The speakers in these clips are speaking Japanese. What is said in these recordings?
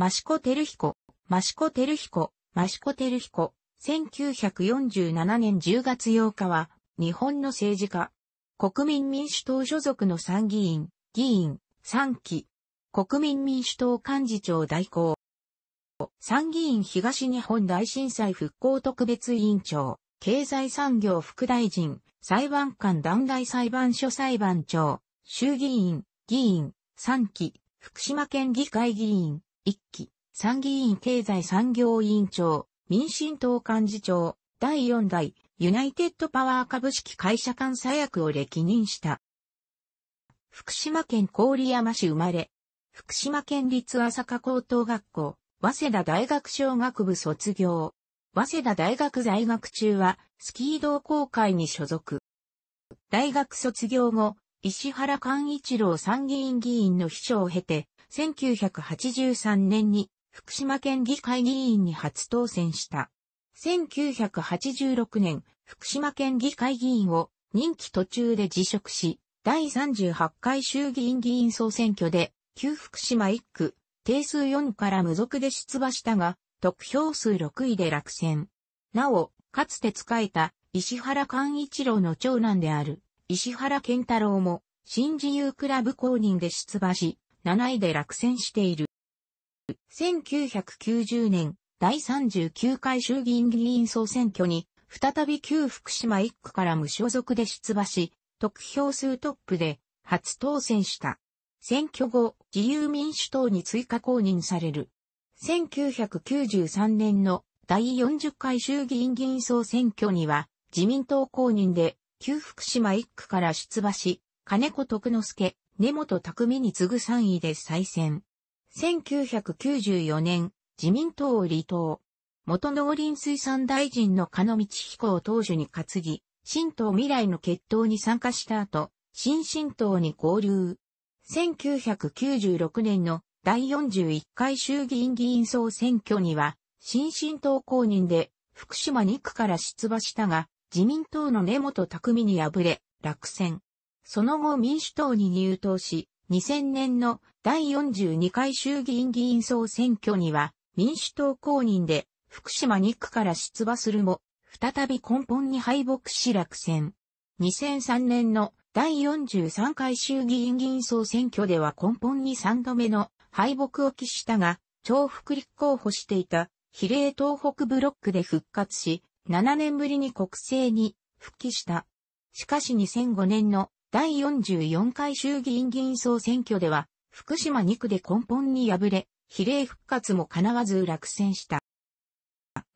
益子照彦、益子照彦、益子照彦、1947年10月8日は、日本の政治家、国民民主党所属の参議院、議員、3期、国民民主党幹事長代行、参議院東日本大震災復興特別委員長、経済産業副大臣、裁判官団劾裁判所裁判長、衆議院、議員、3期、福島県議会議員、一期、参議院経済産業委員長、民進党幹事長、第4代、ユナイテッドパワー株式会社監査役を歴任した。福島県郡山市生まれ、福島県立朝霞高等学校、早稲田大学小学部卒業。早稲田大学在学中は、スキー同好会に所属。大学卒業後、石原勘一郎参議院議員の秘書を経て、1983年に福島県議会議員に初当選した。1986年、福島県議会議員を任期途中で辞職し、第38回衆議院議員総選挙で、旧福島1区、定数4から無属で出馬したが、得票数6位で落選。なお、かつて仕えた石原寛一郎の長男である石原健太郎も新自由クラブ公認で出馬し、7位で落選している。1990年、第39回衆議院議員総選挙に、再び旧福島1区から無所属で出馬し、得票数トップで初当選した。選挙後、自由民主党に追加公認される。1993年の第40回衆議院議員総選挙には、自民党公認で、旧福島1区から出馬し、金子徳之助、根本匠に次ぐ3位で再選。1994年、自民党を離党。元農林水産大臣の鹿野道彦を当主に担ぎ、新党未来の決闘に参加した後、新新党に合流。1996年の第41回衆議院議員総選挙には、新新党公認で福島2区から出馬したが、自民党の根本匠に敗れ、落選。その後民主党に入党し、2000年の第42回衆議院議員総選挙には民主党公認で福島2区から出馬するも、再び根本に敗北し落選。2003年の第43回衆議院議員総選挙では根本に3度目の敗北を喫したが、重複立候補していた比例東北ブロックで復活し、7年ぶりに国政に復帰した。しかし2005年の第44回衆議院議員総選挙では、福島2区で根本に敗れ、比例復活も叶わず落選した。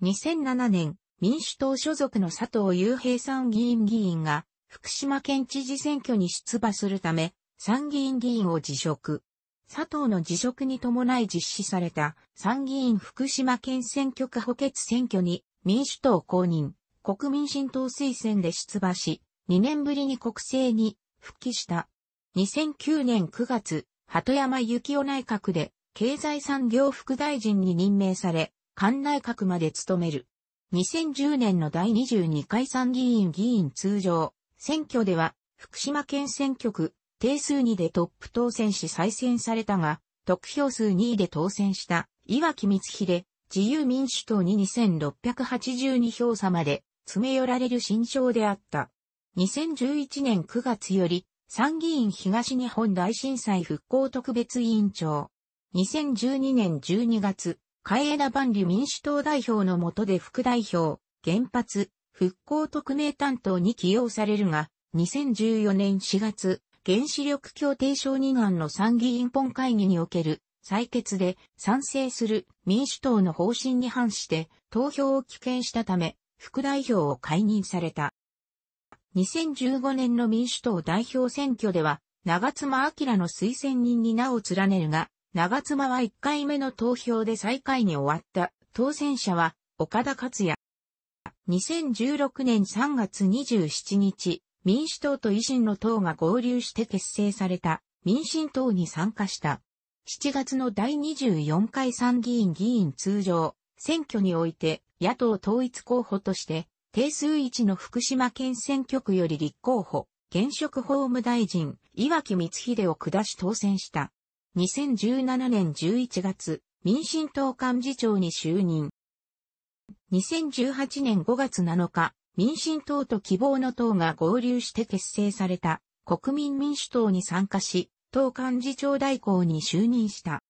2007年、民主党所属の佐藤雄平参議院議員が、福島県知事選挙に出馬するため、参議院議員を辞職。佐藤の辞職に伴い実施された参議院福島県選挙区補欠選挙に民主党公認、国民新党推薦で出馬し、2年ぶりに国政に復帰した。2009年9月、鳩山幸雄内閣で経済産業副大臣に任命され、官内閣まで務める。2010年の第22回参議院議員通常選挙では、福島県選挙区、定数2でトップ当選し再選されたが、得票数2位で当選した岩木光秀、自由民主党に2682票差まで詰め寄られる新象であった。2011年9月より参議院東日本大震災復興特別委員長。2012年12月、海枝万里民主党代表の下で副代表、原発、復興特命担当に起用されるが、2014年4月、原子力協定承認案の参議院本会議における採決で賛成する民主党の方針に反して投票を棄権したため、副代表を解任された。2015年の民主党代表選挙では、長妻明の推薦人に名を連ねるが、長妻は1回目の投票で最下位に終わった当選者は岡田克也。2016年3月27日、民主党と維新の党が合流して結成された民進党に参加した。7月の第24回参議院議員通常選挙において野党統一候補として定数一の福島県選挙区より立候補、現職法務大臣、岩木光秀を下し当選した。2017年11月、民進党幹事長に就任。2018年5月7日、民進党と希望の党が合流して結成された国民民主党に参加し、党幹事長代行に就任した。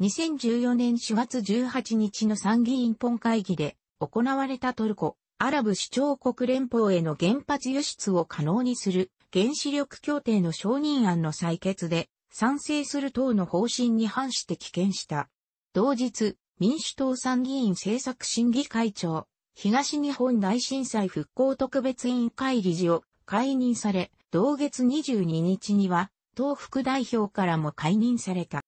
2014年4月18日の参議院本会議で行われたトルコアラブ首長国連邦への原発輸出を可能にする原子力協定の承認案の採決で賛成する党の方針に反して棄権した。同日、民主党参議院政策審議会長、東日本大震災復興特別委員会理事を解任され、同月22日には、党副代表からも解任された。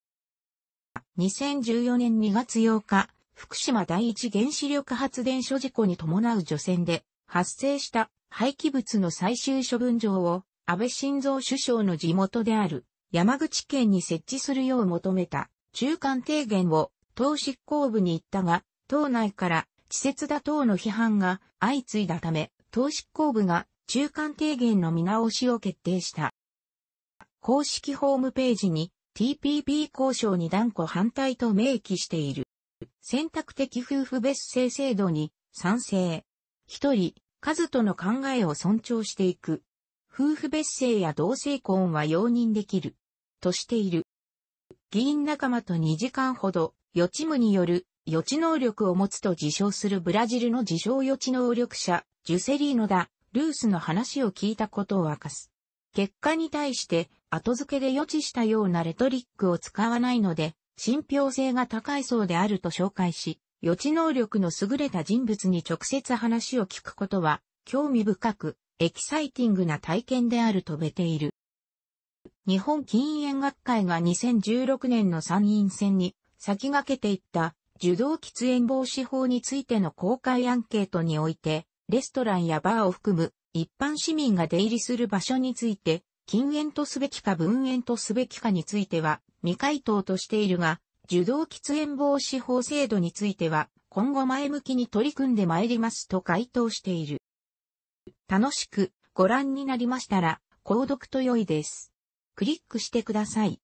2014年2月8日、福島第一原子力発電所事故に伴う除染で発生した廃棄物の最終処分場を安倍晋三首相の地元である山口県に設置するよう求めた中間提言を党執行部に行ったが、党内から稚拙だ党の批判が相次いだため、党執行部が中間提言の見直しを決定した。公式ホームページに TPP 交渉に断固反対と明記している。選択的夫婦別姓制度に賛成。一人、数との考えを尊重していく。夫婦別姓や同性婚は容認できる。としている。議員仲間と2時間ほど、予知無による予知能力を持つと自称するブラジルの自称予知能力者、ジュセリーノダ・ルースの話を聞いたことを明かす。結果に対して、後付けで予知したようなレトリックを使わないので、信憑性が高い層であると紹介し、予知能力の優れた人物に直接話を聞くことは、興味深く、エキサイティングな体験であるとべている。日本禁煙学会が2016年の参院選に先駆けていった受動喫煙防止法についての公開アンケートにおいて、レストランやバーを含む一般市民が出入りする場所について、禁煙とすべきか分煙とすべきかについては未回答としているが、受動喫煙防止法制度については、今後前向きに取り組んでまいりますと回答している。楽しくご覧になりましたら、購読と良いです。クリックしてください。